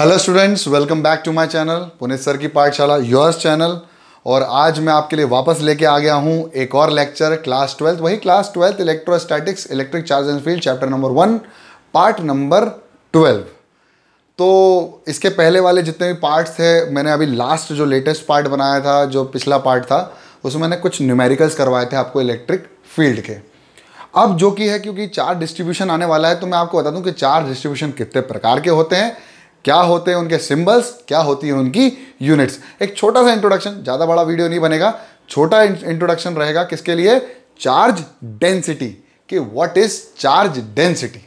Hello students welcome back to my channel Punit sir की पाठशाला yours channel और आज मैं आपके लिए वापस लेके आ गया हूँ एक और लेक्चर क्लास ट्वेल्थ वही class twelfth electrostatics electric charge and field chapter number one part number twelve तो इसके पहले वाले जितने भी पार्ट्स थे मैंने अभी लास्ट जो लेटेस्ट पार्ट बनाया था जो पिछला पार्ट था उसमें मैंने कुछ न्यूमेरिकल्स करवाए थे आपको इलेक्ट्रिक फील्ड के अब जो कि है क्योंकि चार्ज डिस्ट्रीब्यूशन आने वाला है तो मैं आपको बता दूं कि चार्ज डिस्ट्रीब्यूशन कितने प्रकार के होते हैं क्या होते हैं उनके सिंबल्स क्या होती है उनकी यूनिट्स एक छोटा सा इंट्रोडक्शन ज़्यादा बड़ा वीडियो नहीं बनेगा छोटा इंट्रोडक्शन रहेगा किसके लिए चार्ज डेंसिटी कि व्हाट इज चार्ज डेंसिटी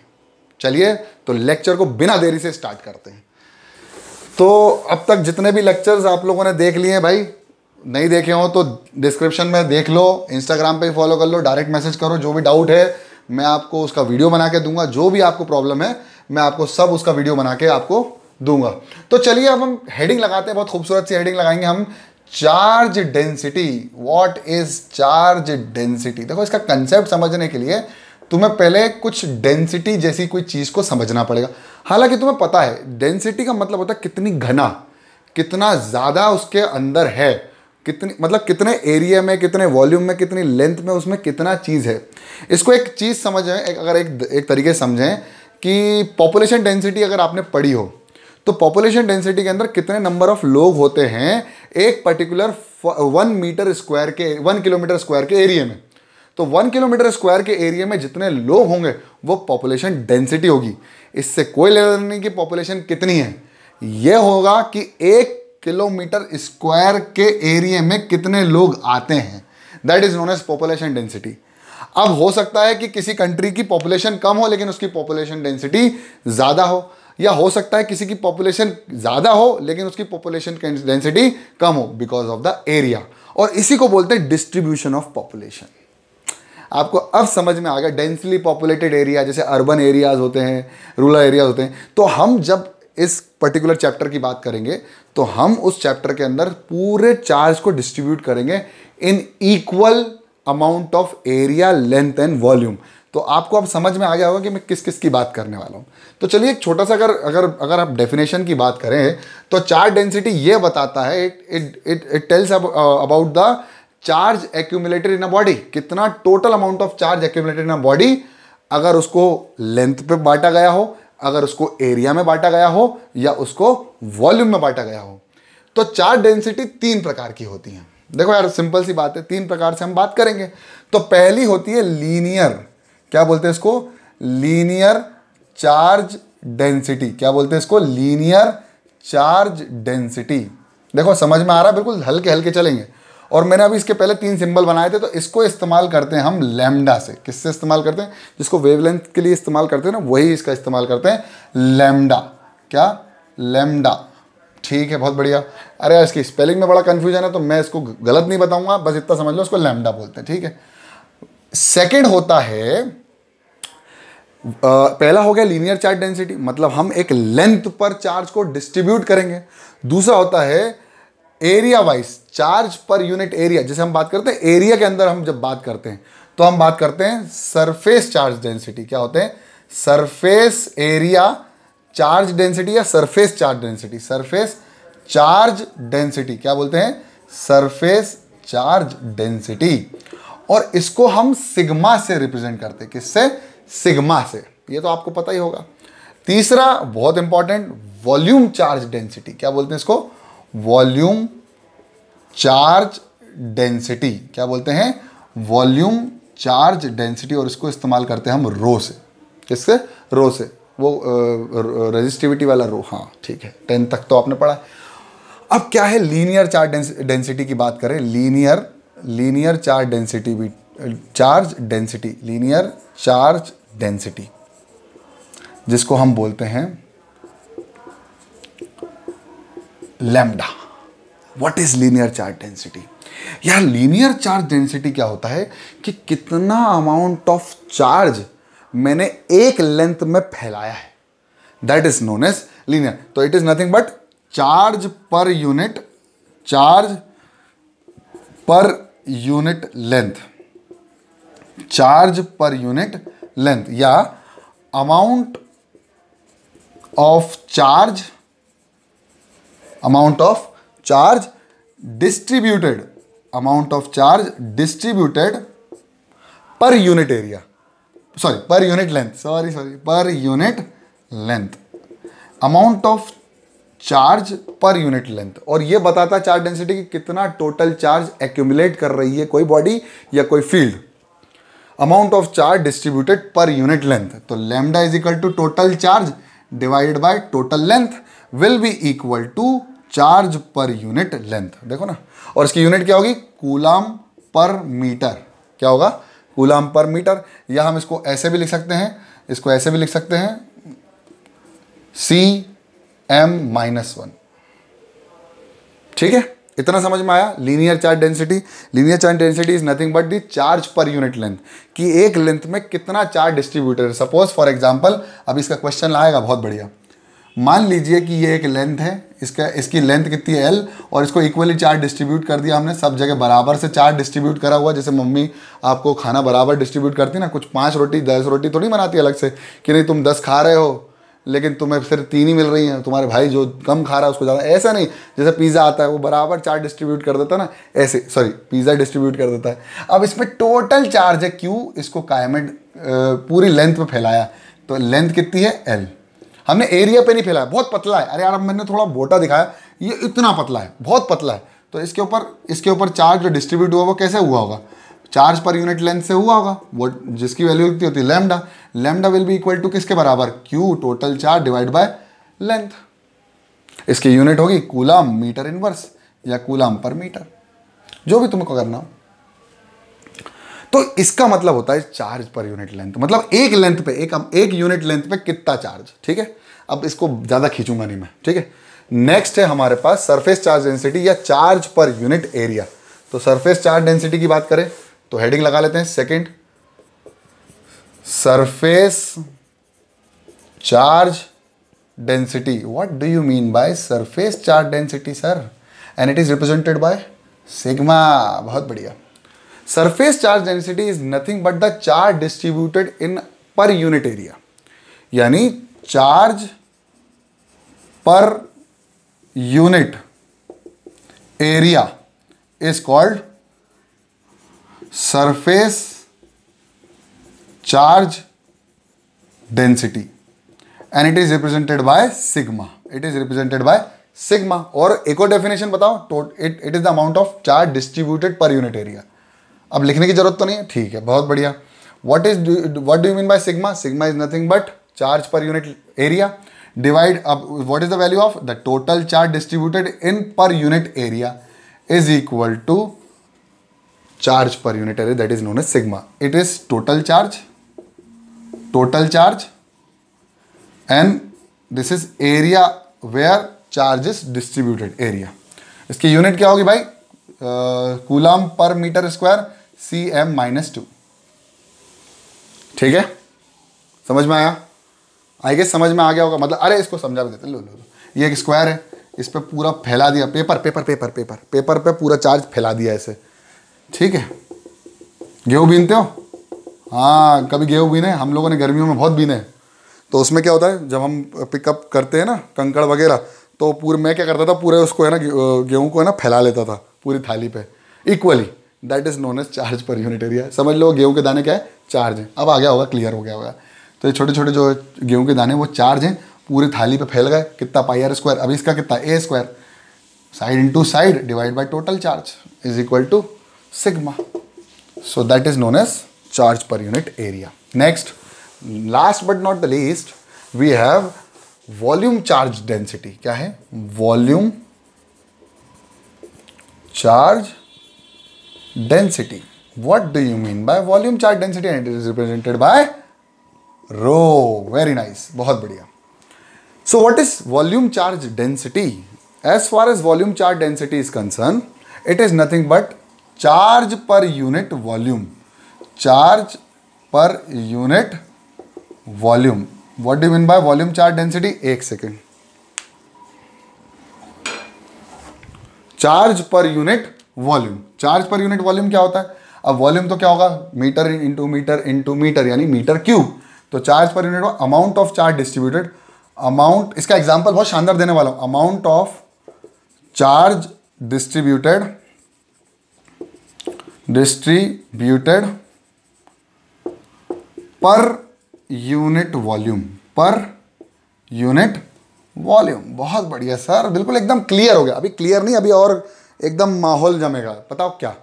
चलिए तो लेक्चर को बिना देरी से स्टार्ट करते हैं तो अब तक जितने भी लेक्चर्स आप लोगों ने देख लिए हैं भाई नहीं देखे हों तो डिस्क्रिप्शन में देख लो इंस्टाग्राम पर फॉलो कर लो डायरेक्ट मैसेज करो जो भी डाउट है मैं आपको उसका वीडियो बना के दूंगा जो भी आपको प्रॉब्लम है मैं आपको सब उसका वीडियो बना के आपको दूंगा तो चलिए अब हम हेडिंग लगाते हैं बहुत खूबसूरत सी हेडिंग लगाएंगे हम charge density what is charge density देखो इसका कंसेप्ट समझने के लिए तुम्हें पहले कुछ डेंसिटी जैसी कोई चीज़ को समझना पड़ेगा हालांकि तुम्हें पता है डेंसिटी का मतलब होता है कितनी घना कितना ज़्यादा उसके अंदर है कितनी मतलब कितने एरिया में कितने वॉल्यूम में कितनी लेंथ में उसमें कितना चीज़ है इसको एक चीज़ समझें एक, अगर एक एक तरीके से समझें कि पॉपुलेशन डेंसिटी अगर आपने पढ़ी हो तो पॉपुलेशन डेंसिटी के अंदर कितने नंबर ऑफ लोग होते हैं एक पर्टिकुलर वन मीटर स्क्वायर के वन किलोमीटर स्क्वायर के एरिया में तो वन किलोमीटर स्क्वायर के एरिया में जितने लोग होंगे वो पॉपुलेशन डेंसिटी होगी इससे कोई लेवल नहीं कि पॉपुलेशन कितनी है यह होगा कि एक किलोमीटर स्क्वायर के एरिया में कितने लोग आते हैं that is known as population density अब हो सकता है कि किसी कंट्री की पॉपुलेशन कम हो लेकिन उसकी पॉपुलेशन डेंसिटी ज़्यादा हो या हो सकता है किसी की पॉपुलेशन ज़्यादा हो लेकिन उसकी पॉपुलेशन डेंसिटी कम हो बिकॉज ऑफ द एरिया और इसी को बोलते हैं डिस्ट्रीब्यूशन ऑफ पॉपुलेशन आपको अब समझ में आ गया डेंसली पॉपुलेटेड एरिया जैसे अर्बन एरियाज होते हैं रूरल एरियाज होते हैं तो हम जब इस पर्टिकुलर चैप्टर की बात करेंगे तो हम उस चैप्टर के अंदर पूरे चार्ज को डिस्ट्रीब्यूट करेंगे in equal amount of area length and volume तो आपको अब समझ में आ गया होगा कि मैं किस किस की बात करने वाला हूँ तो चलिए एक छोटा सा अगर अगर अगर आप डेफिनेशन की बात करें तो चार्ज डेंसिटी ये बताता है it it it it tells about the charge accumulated in a body कितना total amount of charge accumulated in a body अगर उसको लेंथ पे बांटा गया हो अगर उसको एरिया में बांटा गया हो या उसको वॉल्यूम में बांटा गया हो तो चार्ज डेंसिटी तीन प्रकार की होती हैं देखो यार सिंपल सी बात है तीन प्रकार से हम बात करेंगे तो पहली होती है लीनियर क्या बोलते हैं इसको लीनियर चार्ज डेंसिटी क्या बोलते हैं इसको लीनियर चार्ज डेंसिटी देखो समझ में आ रहा है बिल्कुल हल्के हल्के चलेंगे और मैंने अभी इसके पहले तीन सिंबल बनाए थे तो इसको इस्तेमाल करते हैं हम लेमडा से किससे इस्तेमाल करते हैं जिसको वेवलेंथ के लिए इस्तेमाल करते हैं ना वही इसका इस्तेमाल करते हैं लेमडा क्या लेमडा ठीक है बहुत बढ़िया अरे यार इसकी स्पेलिंग में बड़ा कन्फ्यूजन है तो मैं इसको गलत नहीं बताऊंगा बस इतना समझ लो इसको लेमडा बोलते हैं ठीक है सेकेंड होता है पहला हो गया लीनियर चार्ज डेंसिटी मतलब हम एक लेंथ पर चार्ज को डिस्ट्रीब्यूट करेंगे दूसरा होता है area wise charge per unit area जैसे हम बात करते हैं एरिया के अंदर हम जब बात करते हैं तो हम बात करते हैं सरफेस चार्ज डेंसिटी क्या होते हैं सरफेस एरिया चार्ज डेंसिटी या surface charge density surface charge density क्या बोलते हैं सरफेस चार्ज डेंसिटी और इसको हम सिग्मा से रिप्रेजेंट करते हैं किससे सिग्मा से ये तो आपको पता ही होगा तीसरा बहुत इंपॉर्टेंट वॉल्यूम चार्ज डेंसिटी क्या बोलते हैं इसको वॉल्यूम चार्ज डेंसिटी क्या बोलते हैं वॉल्यूम चार्ज डेंसिटी और इसको इस्तेमाल करते हैं हम रो से किससे रो से वो रेजिस्टिविटी वाला रो हाँ ठीक है टेन तक तो आपने पढ़ा अब क्या है लीनियर चार्ज डेंसिटी की बात करें लीनियर लीनियर चार्ज डेंसिटी भी charge density linear charge density जिसको हम बोलते हैं lambda what is linear charge density यार लीनियर चार्ज डेंसिटी क्या होता है कि कितना अमाउंट ऑफ चार्ज मैंने एक लेंथ में फैलाया है that is known as linear तो it is nothing but charge per unit charge per unit length charge per unit length या amount of charge amount of charge distributed amount of charge distributed per unit area sorry per unit length sorry sorry per unit length amount of charge per unit length और ये बताता है charge density कि कितना total charge accumulate कर रही है कोई बॉडी या कोई field amount of charge distributed per unit length तो lambda is equal to total charge divided by total length will be equal to charge per unit length देखो ना और इसकी यूनिट क्या होगी कूलाम पर मीटर क्या होगा कूलाम पर मीटर या हम इसको ऐसे भी लिख सकते हैं इसको ऐसे भी लिख सकते हैं सी एम माइनस वन ठीक है इतना समझ में आया linear charge density linear charge density is nothing but the charge per unit length कि एक लेंथ में कितना चार्ज डिस्ट्रीब्यूटेड है सपोज फॉर एग्जाम्पल अब इसका क्वेश्चन लाएगा बहुत बढ़िया मान लीजिए कि ये एक लेंथ है इसका इसकी लेंथ कितनी है एल और इसको इक्वली चार्ज डिस्ट्रीब्यूट कर दिया हमने सब जगह बराबर से चार्ज डिस्ट्रीब्यूट करा हुआ जैसे मम्मी आपको खाना बराबर डिस्ट्रीब्यूट करती ना कुछ पाँच रोटी दस रोटी थोड़ी बनाती अलग से कि नहीं तुम दस खा रहे हो लेकिन तुम्हें सिर्फ तीन ही मिल रही हैं तुम्हारे भाई जो कम खा रहा है उसको ज़्यादा ऐसा नहीं जैसे पिज़्ज़ा आता है वो बराबर चार डिस्ट्रीब्यूट कर देता है ना ऐसे सॉरी पिज़्ज़ा डिस्ट्रीब्यूट कर देता है अब इसमें टोटल चार्ज है क्यू इसको कायमेड पूरी लेंथ में फैलाया तो लेंथ कितनी है एल हमने एरिया पे नहीं फैलाया बहुत पतला है अरे यार अब मैंने थोड़ा बोटा दिखाया ये इतना पतला है बहुत पतला है तो इसके ऊपर इसके ऊपर चार्ज जो डिस्ट्रीब्यूट हुआ वो कैसे हुआ होगा चार्ज पर यूनिट लेंथ से हुआ होगा वो जिसकी वैल्यू कितनी होती है lambda lambda will be equal to किसके बराबर Q total charge divide by length इसकी यूनिट होगी कूलाम मीटर इनवर्स या कूलाम पर मीटर जो भी तुमको करना हो तो इसका मतलब होता है चार्ज पर यूनिट लेंथ मतलब एक लेंथ पे एक एक यूनिट लेंथ पे कितना चार्ज ठीक है अब इसको ज़्यादा खींचूंगा नहीं मैं ठीक है नेक्स्ट है हमारे पास सरफेस चार्ज डेंसिटी या चार्ज पर यूनिट एरिया तो सरफेस चार्ज डेंसिटी की बात करें तो हेडिंग लगा लेते हैं second surface charge density what do you mean by surface charge density sir and it is represented by sigma बहुत बढ़िया surface charge density is nothing but the charge distributed in per unit area यानी charge per unit area is called surface charge density and it is represented by sigma it is represented by sigma और एक और definition बताओ it it is the amount of charge distributed per unit area अब लिखने की जरूरत तो नहीं है ठीक है बहुत बढ़िया what is what do mean by sigma sigma is nothing but charge per unit area divide अब what is the value of the total charge distributed in per unit area is equal to charge per unit area that is known as sigma. It is total charge, total charge and this is area where charge is distributed area. इसकी unit क्या होगी भाई coulomb per metre square C M minus two ठीक है समझ में आया I guess समझ में आ गया होगा मतलब अरे इसको समझा भी देते लो लो लो ये एक स्क्वायर है इस पर पूरा फैला दिया paper paper paper paper paper पे पूरा चार्ज फैला दिया इसे ठीक है गेहूँ बीनते हो हाँ कभी गेहूँ बीने हम लोगों ने गर्मियों में बहुत बीने तो उसमें क्या होता है जब हम पिकअप करते हैं ना कंकड़ वगैरह तो पूरे मैं क्या करता था पूरे उसको है ना गेहूँ को है ना फैला लेता था पूरी थाली पे equally that is known as charge per unit area समझ लो गेहूँ के दाने क्या है चार्ज हैं अब आ गया होगा क्लियर हो गया होगा तो ये छोटे छोटे जो गेहूँ के दाने वो चार्ज हैं पूरी थाली पर फैल गए कितना पाई आर स्क्वायर अभी इसका कितना A square side into side divide by total charge is equal to sigma. So that is known as charge per unit area. Next, last but not the least, we have volume charge density क्या है volume charge density what do you mean by volume charge density and it is represented by rho very nice बहुत बढ़िया so what is volume charge density as far as volume charge density is concerned it is nothing but charge per unit volume charge per unit volume what do mean by volume charge density एक second charge per unit volume charge per unit volume क्या होता है अब volume तो क्या होगा metre into metre into metre यानी metre cube तो charge per unit amount of charge distributed amount इसका एग्जाम्पल बहुत शानदार देने वाला हूं amount of charge distributed distributed per unit volume पर यूनिट वॉल्यूम बहुत बढ़िया सर बिल्कुल एकदम क्लियर हो गया अभी क्लियर नहीं अभी और एकदम माहौल जमेगा बताओ क्या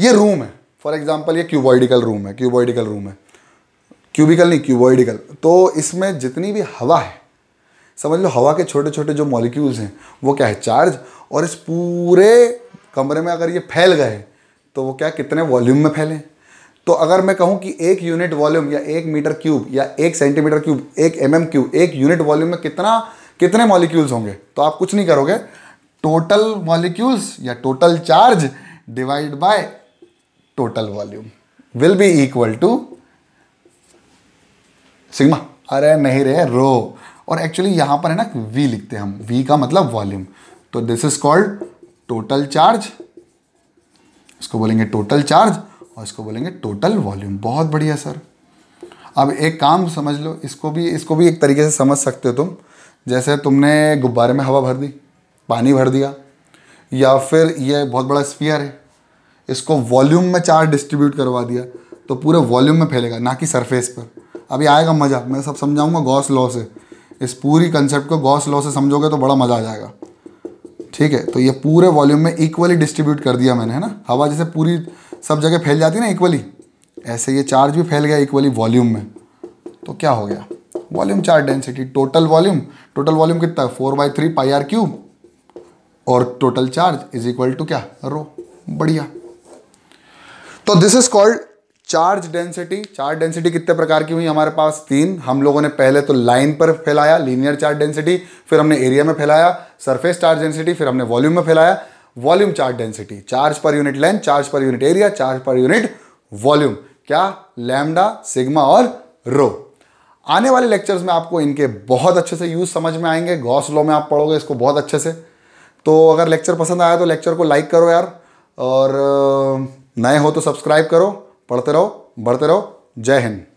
ये रूम है फॉर एग्जांपल ये क्यूबॉइडिकल रूम है क्यूबॉइडिकल रूम है क्यूबिकल नहीं क्यूबॉइडिकल तो इसमें जितनी भी हवा है समझ लो हवा के छोटे छोटे जो मॉलिक्यूल्स हैं वो क्या है चार्ज और इस पूरे कमरे में अगर ये फैल गए तो वो क्या कितने वॉल्यूम में फैले तो अगर मैं कहूँ कि एक यूनिट वॉल्यूम या एक मीटर क्यूब या एक सेंटीमीटर क्यूब एक एम mm क्यूब एक यूनिट वॉल्यूम में कितना कितने मॉलिक्यूल्स होंगे तो आप कुछ नहीं करोगे टोटल मॉलिक्यूल्स या total charge divide by total volume will be equal to sigma अरे नहीं रे रो और एक्चुअली यहां पर है ना वी लिखते हैं हम वी का मतलब वॉल्यूम तो this is called total charge इसको बोलेंगे टोटल चार्ज और इसको बोलेंगे टोटल वॉल्यूम बहुत बढ़िया सर अब एक काम समझ लो इसको भी इसको भी एक तरीके से समझ सकते हो तुम जैसे तुमने गुब्बारे में हवा भर दी पानी भर दिया या फिर ये बहुत बड़ा स्पीयर है इसको वॉल्यूम में चार्ज डिस्ट्रीब्यूट करवा दिया तो पूरे वॉल्यूम में फैलेगा ना कि सरफेस पर अभी आएगा मज़ा मैं सब समझाऊंगा गॉस लॉ से इस पूरी कंसेप्ट को गॉस लॉ से समझोगे तो बड़ा मज़ा आ जाएगा ठीक है तो ये पूरे वॉल्यूम में इक्वली डिस्ट्रीब्यूट कर दिया मैंने है ना हवा जैसे पूरी सब जगह फैल जाती है ना इक्वली ऐसे ये चार्ज भी फैल गया इक्वली वॉल्यूम में तो क्या हो गया volume charge density total volume total volume कितना है four by three pi R cube और total charge is equal to क्या रो बढ़िया तो this is called charge density charge density कितने प्रकार की हुई हमारे पास तीन हम लोगों ने पहले तो लाइन पर फैलाया लीनियर चार्ज डेंसिटी फिर हमने एरिया में फैलाया सरफेस चार्ज डेंसिटी फिर हमने वॉल्यूम में फैलाया volume charge density charge per unit length charge per unit area charge per unit volume क्या लैमडा सिग्मा और रो आने वाले लेक्चर्स में आपको इनके बहुत अच्छे से यूज़ समझ में आएंगे गॉस लॉ में आप पढ़ोगे इसको बहुत अच्छे से तो अगर लेक्चर पसंद आया तो लेक्चर को लाइक करो यार और नए हो तो सब्सक्राइब करो पढ़ते रहो बढ़ते रहो जय हिंद